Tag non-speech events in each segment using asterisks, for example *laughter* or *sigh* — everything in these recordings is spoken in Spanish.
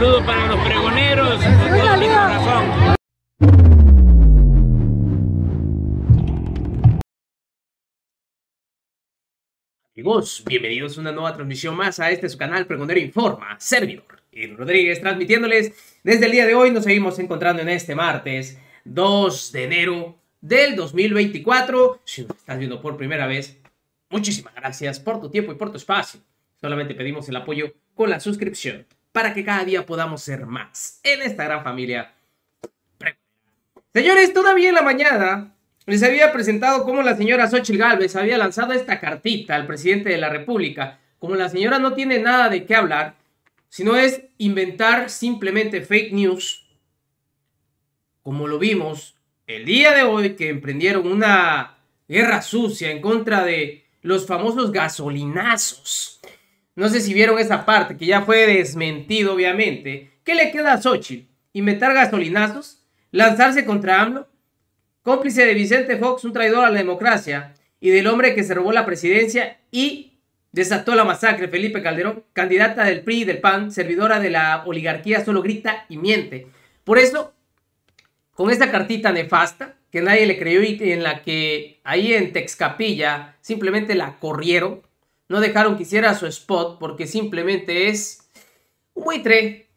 Saludos para los pregoneros con todo mi corazón. Amigos, bienvenidos a una nueva transmisión más a este su canal Pregonero Informa, servidor Rodríguez, transmitiéndoles desde el día de hoy. Nos seguimos encontrando en este martes 2 de enero del 2024. Si nos estás viendo por primera vez, muchísimas gracias por tu tiempo y por tu espacio. Solamente pedimos el apoyo con la suscripción para que cada día podamos ser más en esta gran familia. Señores, todavía en la mañana les había presentado cómo la señora Xochitl Gálvez había lanzado esta cartita al presidente de la República. Como la señora no tiene nada de qué hablar, sino es inventar simplemente fake news, como lo vimos el día de hoy que emprendieron una guerra sucia en contra de los famosos gasolinazos. No sé si vieron esa parte que ya fue desmentido, obviamente. ¿Qué le queda a Xochitl? ¿Inventar gasolinazos? ¿Lanzarse contra AMLO? Cómplice de Vicente Fox, un traidor a la democracia, y del hombre que se robó la presidencia y desató la masacre, Felipe Calderón, candidata del PRI y del PAN, servidora de la oligarquía, solo grita y miente. Por eso, con esta cartita nefasta, que nadie le creyó y en la que ahí en Texcapilla simplemente la corrieron, no dejaron que hiciera su spot porque simplemente es un buitre.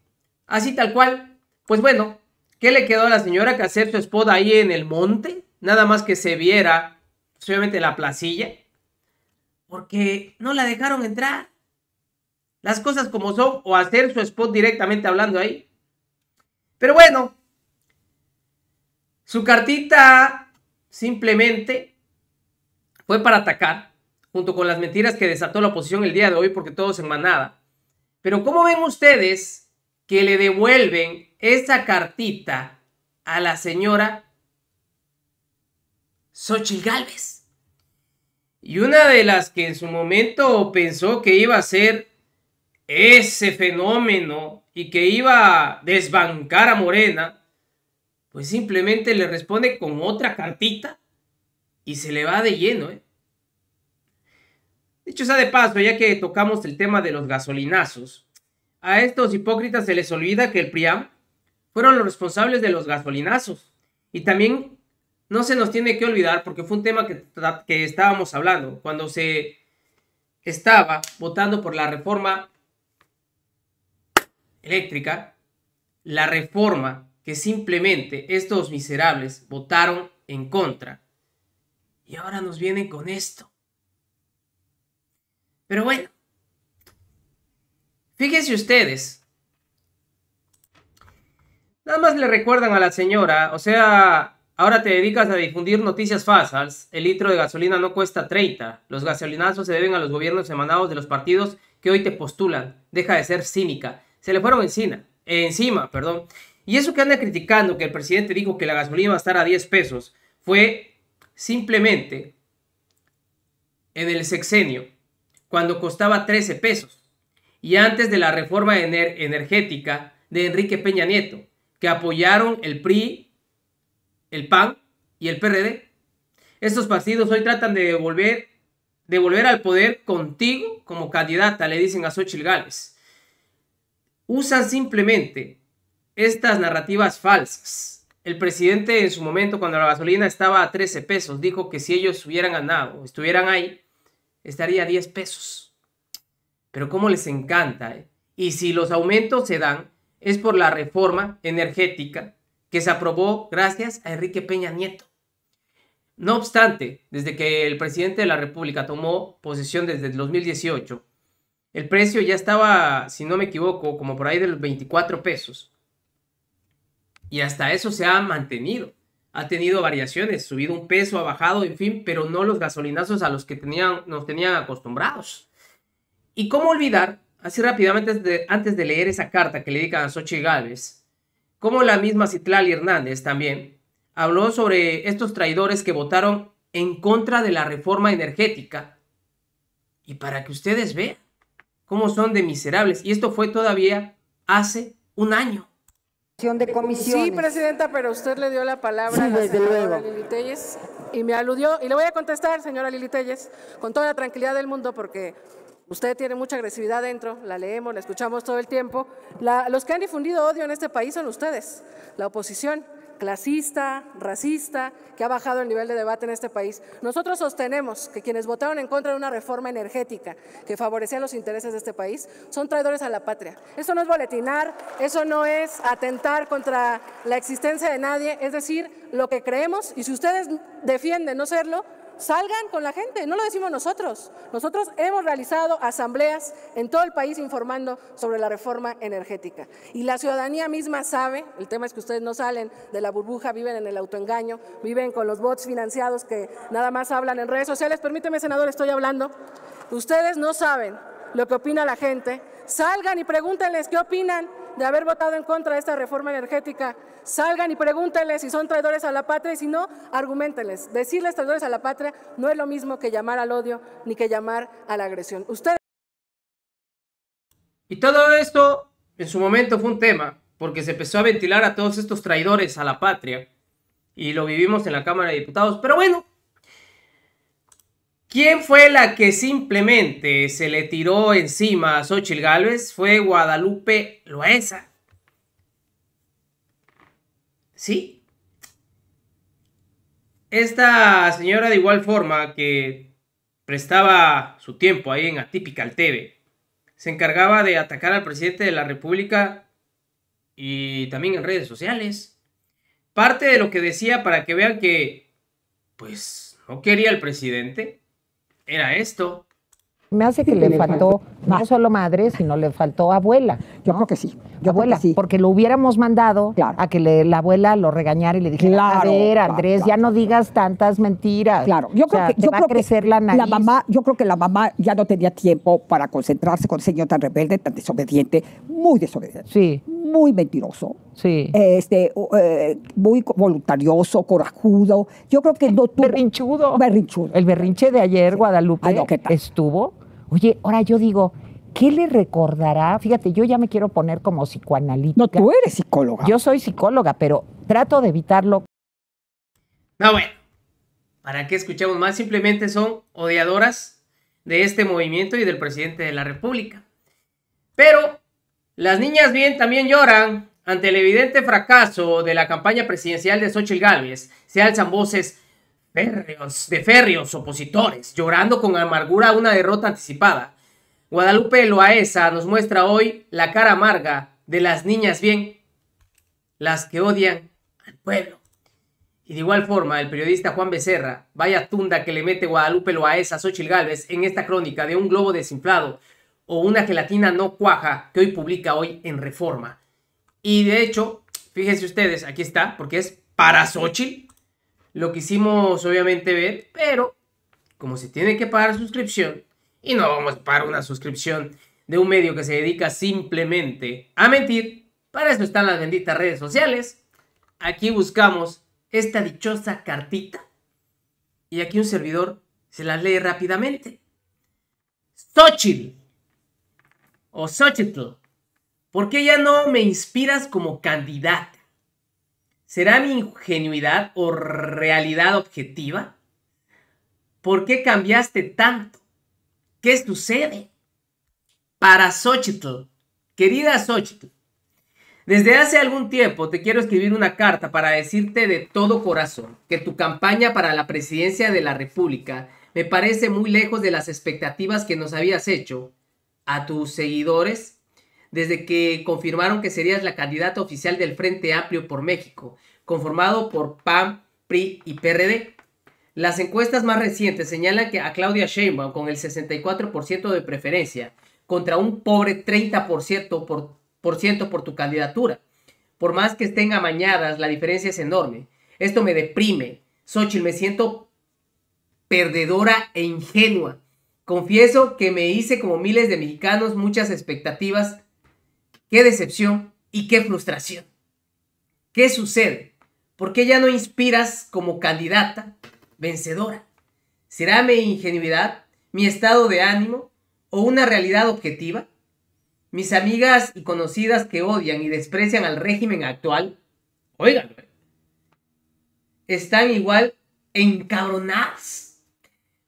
Así tal cual. Pues bueno, ¿qué le quedó a la señora que hacer su spot ahí en el monte? Nada más que se viera, pues, obviamente, la placilla. Porque no la dejaron entrar. Las cosas como son, o hacer su spot directamente hablando ahí. Pero bueno, su cartita simplemente fue para atacar junto con las mentiras que desató la oposición el día de hoy, porque todos en manada. Pero ¿cómo ven ustedes que le devuelven esa cartita a la señora Xochitl Galvez? Y una de las que en su momento pensó que iba a ser ese fenómeno y que iba a desbancar a Morena, pues simplemente le responde con otra cartita y se le va de lleno, ¿eh? Dicho sea de paso, ya que tocamos el tema de los gasolinazos, a estos hipócritas se les olvida que el PRIAM fueron los responsables de los gasolinazos. Y también no se nos tiene que olvidar, porque fue un tema que, que estábamos hablando, cuando se estaba votando por la reforma eléctrica, la reforma que simplemente estos miserables votaron en contra. Y ahora nos vienen con esto. Pero bueno, fíjense ustedes. Nada más le recuerdan a la señora, o sea, ahora te dedicas a difundir noticias falsas, el litro de gasolina no cuesta 30, los gasolinazos se deben a los gobiernos emanados de los partidos que hoy te postulan, deja de ser cínica, se le fueron encima, encima, perdón. Y eso que anda criticando, que el presidente dijo que la gasolina va a estar a 10 pesos, fue simplemente en el sexenio cuando costaba 13 pesos, y antes de la reforma energética de Enrique Peña Nieto, que apoyaron el PRI, el PAN y el PRD. Estos partidos hoy tratan de devolver, al poder contigo como candidata, le dicen a Xochitl Gales. Usan simplemente estas narrativas falsas. El presidente en su momento, cuando la gasolina estaba a 13 pesos, dijo que si ellos hubieran ganado, estuvieran ahí, estaría a 10 pesos. Pero cómo les encanta, ¿eh? Y si los aumentos se dan, es por la reforma energética que se aprobó gracias a Enrique Peña Nieto. No obstante, desde que el presidente de la República tomó posesión desde el 2018, el precio ya estaba, si no me equivoco, como por ahí de los 24 pesos. Y hasta eso se ha mantenido ha tenido variaciones, subido un peso, ha bajado, en fin, pero no los gasolinazos a los que tenían, nos tenían acostumbrados. ¿Y cómo olvidar, así rápidamente antes de, leer esa carta que le dedican a Sochi Gálvez, cómo la misma Citlali Hernández también habló sobre estos traidores que votaron en contra de la reforma energética? Y para que ustedes vean cómo son de miserables, y esto fue todavía hace un año. Sí, presidenta, pero usted le dio la palabra a la señora luego. y me aludió. Y le voy a contestar, señora Lili con toda la tranquilidad del mundo, porque usted tiene mucha agresividad dentro, la leemos, la escuchamos todo el tiempo. los que han difundido odio en este país son ustedes, la oposición clasista, racista, que ha bajado el nivel de debate en este país. Nosotros sostenemos que quienes votaron en contra de una reforma energética que favorecía los intereses de este país son traidores a la patria. Eso no es boletinar, eso no es atentar contra la existencia de nadie, es decir, lo que creemos y si ustedes defienden no serlo, Salgan con la gente, no lo decimos nosotros. Nosotros hemos realizado asambleas en todo el país informando sobre la reforma energética. Y la ciudadanía misma sabe, el tema es que ustedes no salen de la burbuja, viven en el autoengaño, viven con los bots financiados que nada más hablan en redes sociales. Permíteme, senador, estoy hablando. Ustedes no saben lo que opina la gente. Salgan y pregúntenles qué opinan de haber votado en contra de esta reforma energética. Salgan y pregúntenles si son traidores a la patria y si no, argumentenles. Decirles traidores a la patria no es lo mismo que llamar al odio ni que llamar a la agresión. Ustedes... Y todo esto en su momento fue un tema, porque se empezó a ventilar a todos estos traidores a la patria y lo vivimos en la Cámara de Diputados. Pero bueno, ¿Quién fue la que simplemente se le tiró encima a Xochitl Gálvez? Fue Guadalupe Loesa. ¿Sí? Esta señora de igual forma que prestaba su tiempo ahí en Atypical TV, se encargaba de atacar al presidente de la República y también en redes sociales. Parte de lo que decía para que vean que, pues, no quería el presidente era esto. Me hace que le, faltó, no ah. solo madre, sino le faltó abuela. Yo creo que sí. Yo abuela, sí. porque lo hubiéramos mandado a que la abuela lo regañara y le dijera, a ver, Andrés, ya no digas tantas mentiras. Claro, yo creo que yo creo la mamá, yo creo que la mamá ya no tenía tiempo para concentrarse con ese señor tan rebelde, tan desobediente, muy desobediente. Sí. Muy mentiroso, Sí. Este, eh, muy voluntarioso, corajudo. Yo creo que no tuvo. Berrinchudo. Berrinchudo. El berrinche de ayer, Guadalupe, estuvo. Oye, ahora yo digo, ¿qué le recordará? Fíjate, yo ya me quiero poner como psicoanalítica. No, tú eres psicóloga. Yo soy psicóloga, pero trato de evitarlo. No, bueno, ¿para qué escuchamos más? Simplemente son odiadoras de este movimiento y del presidente de la República. Pero las niñas bien también lloran. Ante el evidente fracaso de la campaña presidencial de Xochitl Gálvez, se alzan voces de férreos opositores, llorando con amargura una derrota anticipada. Guadalupe Loaesa nos muestra hoy la cara amarga de las niñas bien, las que odian al pueblo. Y de igual forma, el periodista Juan Becerra, vaya tunda que le mete Guadalupe Loaesa a Xochitl Gálvez en esta crónica de un globo desinflado o una gelatina no cuaja que hoy publica hoy en Reforma. Y de hecho, fíjense ustedes, aquí está, porque es para Xochitl. Lo quisimos obviamente ver, pero como se tiene que pagar suscripción, y no vamos a pagar una suscripción de un medio que se dedica simplemente a mentir, para eso están las benditas redes sociales. Aquí buscamos esta dichosa cartita y aquí un servidor se la lee rápidamente. Xochitl o Xochitl ¿Por qué ya no me inspiras como candidata? ¿Será mi ingenuidad o realidad objetiva? ¿Por qué cambiaste tanto? ¿Qué sucede? Para Xochitl, querida Xochitl, desde hace algún tiempo te quiero escribir una carta para decirte de todo corazón que tu campaña para la presidencia de la República me parece muy lejos de las expectativas que nos habías hecho a tus seguidores desde que confirmaron que serías la candidata oficial del Frente Amplio por México, conformado por PAM, PRI y PRD. Las encuestas más recientes señalan que a Claudia Sheinbaum con el 64% de preferencia contra un pobre 30% por, por, por tu candidatura. Por más que estén amañadas, la diferencia es enorme. Esto me deprime. Xochitl, me siento perdedora e ingenua. Confieso que me hice como miles de mexicanos muchas expectativas Qué decepción y qué frustración. ¿Qué sucede? ¿Por qué ya no inspiras como candidata vencedora? ¿Será mi ingenuidad, mi estado de ánimo o una realidad objetiva? Mis amigas y conocidas que odian y desprecian al régimen actual, oigan, están igual encabronadas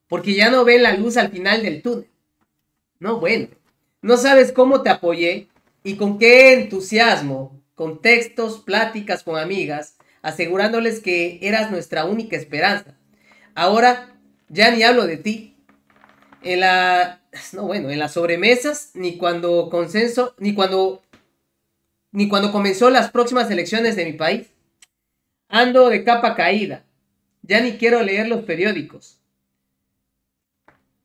porque ya no ven la luz al final del túnel. No, bueno, no sabes cómo te apoyé y con qué entusiasmo, con textos, pláticas con amigas, asegurándoles que eras nuestra única esperanza. Ahora ya ni hablo de ti. En la no bueno, en las sobremesas ni cuando consenso ni cuando ni cuando comenzó las próximas elecciones de mi país. Ando de capa caída. Ya ni quiero leer los periódicos.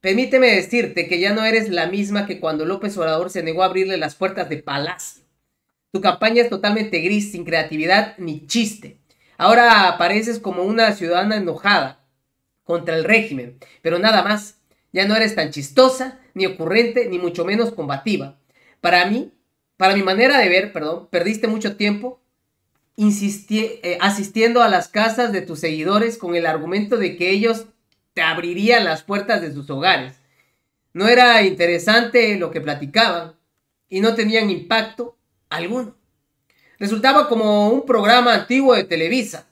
Permíteme decirte que ya no eres la misma que cuando López Obrador se negó a abrirle las puertas de Palacio. Tu campaña es totalmente gris, sin creatividad ni chiste. Ahora apareces como una ciudadana enojada contra el régimen, pero nada más. Ya no eres tan chistosa, ni ocurrente, ni mucho menos combativa. Para mí, para mi manera de ver, perdón, perdiste mucho tiempo eh, asistiendo a las casas de tus seguidores con el argumento de que ellos te abrirían las puertas de sus hogares. No era interesante lo que platicaban y no tenían impacto alguno. Resultaba como un programa antiguo de Televisa.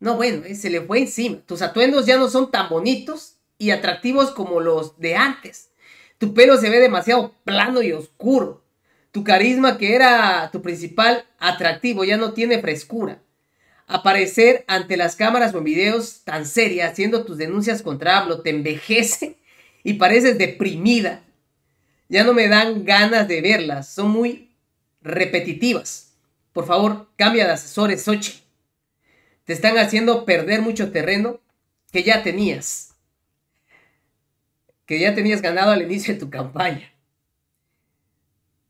No, bueno, eh, se le fue encima. Tus atuendos ya no son tan bonitos y atractivos como los de antes. Tu pelo se ve demasiado plano y oscuro. Tu carisma, que era tu principal atractivo, ya no tiene frescura. Aparecer ante las cámaras con videos tan serias haciendo tus denuncias contra AMLO te envejece y pareces deprimida. Ya no me dan ganas de verlas, son muy repetitivas. Por favor, cambia de asesores, Sochi. Te están haciendo perder mucho terreno que ya tenías. Que ya tenías ganado al inicio de tu campaña.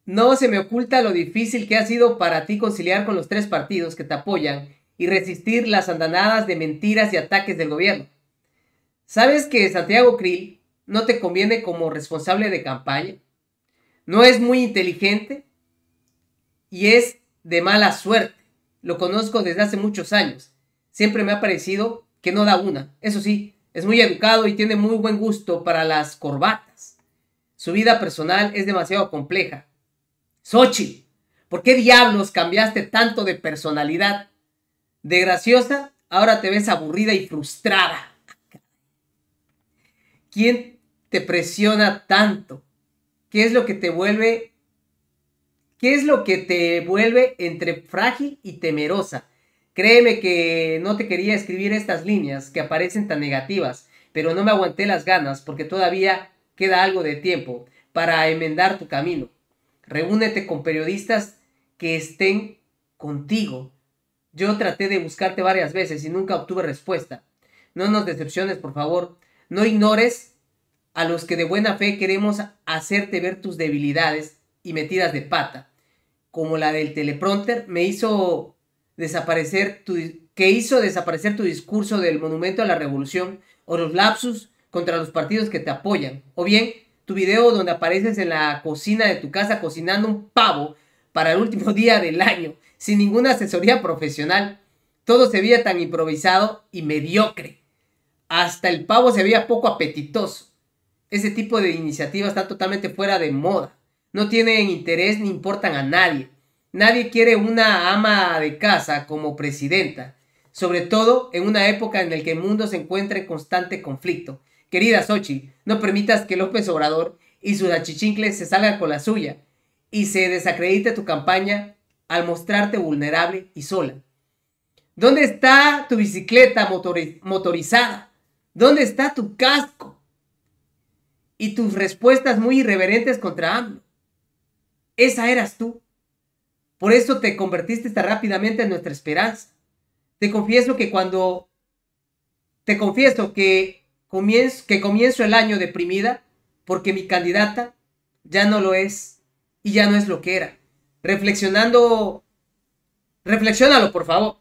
No se me oculta lo difícil que ha sido para ti conciliar con los tres partidos que te apoyan y resistir las andanadas de mentiras y ataques del gobierno. ¿Sabes que Santiago Krill no te conviene como responsable de campaña? No es muy inteligente y es de mala suerte. Lo conozco desde hace muchos años. Siempre me ha parecido que no da una. Eso sí, es muy educado y tiene muy buen gusto para las corbatas. Su vida personal es demasiado compleja. Sochi, ¿por qué diablos cambiaste tanto de personalidad de graciosa, ahora te ves aburrida y frustrada. ¿Quién te presiona tanto? ¿Qué es lo que te vuelve? ¿Qué es lo que te vuelve entre frágil y temerosa? Créeme que no te quería escribir estas líneas que aparecen tan negativas, pero no me aguanté las ganas porque todavía queda algo de tiempo para enmendar tu camino. Reúnete con periodistas que estén contigo yo traté de buscarte varias veces y nunca obtuve respuesta. No nos decepciones, por favor. No ignores a los que de buena fe queremos hacerte ver tus debilidades y metidas de pata, como la del teleprompter me hizo desaparecer tu, que hizo desaparecer tu discurso del monumento a la revolución o los lapsus contra los partidos que te apoyan, o bien tu video donde apareces en la cocina de tu casa cocinando un pavo para el último *laughs* día del año sin ninguna asesoría profesional. Todo se veía tan improvisado y mediocre. Hasta el pavo se veía poco apetitoso. Ese tipo de iniciativas está totalmente fuera de moda. No tienen interés ni importan a nadie. Nadie quiere una ama de casa como presidenta, sobre todo en una época en la que el mundo se encuentra en constante conflicto. Querida Sochi, no permitas que López Obrador y sus achichincles se salgan con la suya y se desacredite tu campaña al mostrarte vulnerable y sola? ¿Dónde está tu bicicleta motorizada? ¿Dónde está tu casco? Y tus respuestas muy irreverentes contra AMLO. Esa eras tú. Por eso te convertiste tan rápidamente en nuestra esperanza. Te confieso que cuando... Te confieso que comienzo el año deprimida porque mi candidata ya no lo es y ya no es lo que era reflexionando, reflexionalo por favor,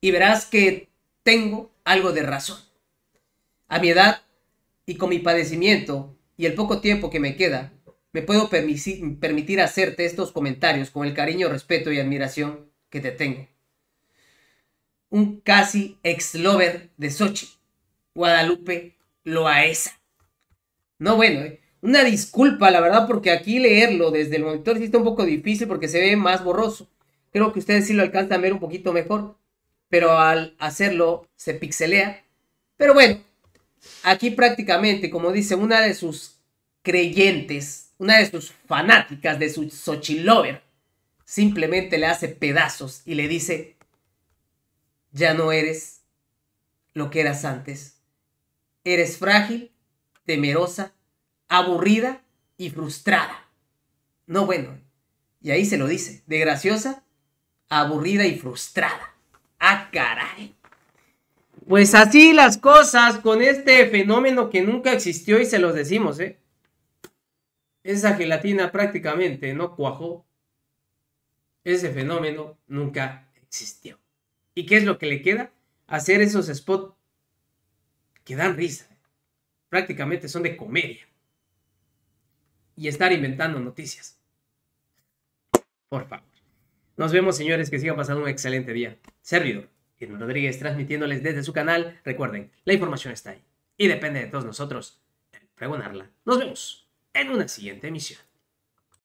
y verás que tengo algo de razón. A mi edad y con mi padecimiento y el poco tiempo que me queda, me puedo permitir hacerte estos comentarios con el cariño, respeto y admiración que te tengo. Un casi ex-lover de Sochi, Guadalupe Loaesa. No bueno, ¿eh? Una disculpa, la verdad, porque aquí leerlo desde el monitor ...es un poco difícil porque se ve más borroso. Creo que ustedes sí lo alcanzan a ver un poquito mejor, pero al hacerlo se pixelea. Pero bueno, aquí prácticamente, como dice una de sus creyentes, una de sus fanáticas, de su Xochilover, simplemente le hace pedazos y le dice, ya no eres lo que eras antes. Eres frágil, temerosa aburrida y frustrada. No bueno. Y ahí se lo dice, de graciosa, aburrida y frustrada. Ah, caray. Pues así las cosas con este fenómeno que nunca existió y se los decimos, ¿eh? Esa gelatina prácticamente no cuajó. Ese fenómeno nunca existió. ¿Y qué es lo que le queda? Hacer esos spots que dan risa. Prácticamente son de comedia y estar inventando noticias. Por favor. Nos vemos, señores, que sigan pasando un excelente día. Servidor, Irma Rodríguez, transmitiéndoles desde su canal. Recuerden, la información está ahí y depende de todos nosotros pregonarla. Nos vemos en una siguiente emisión.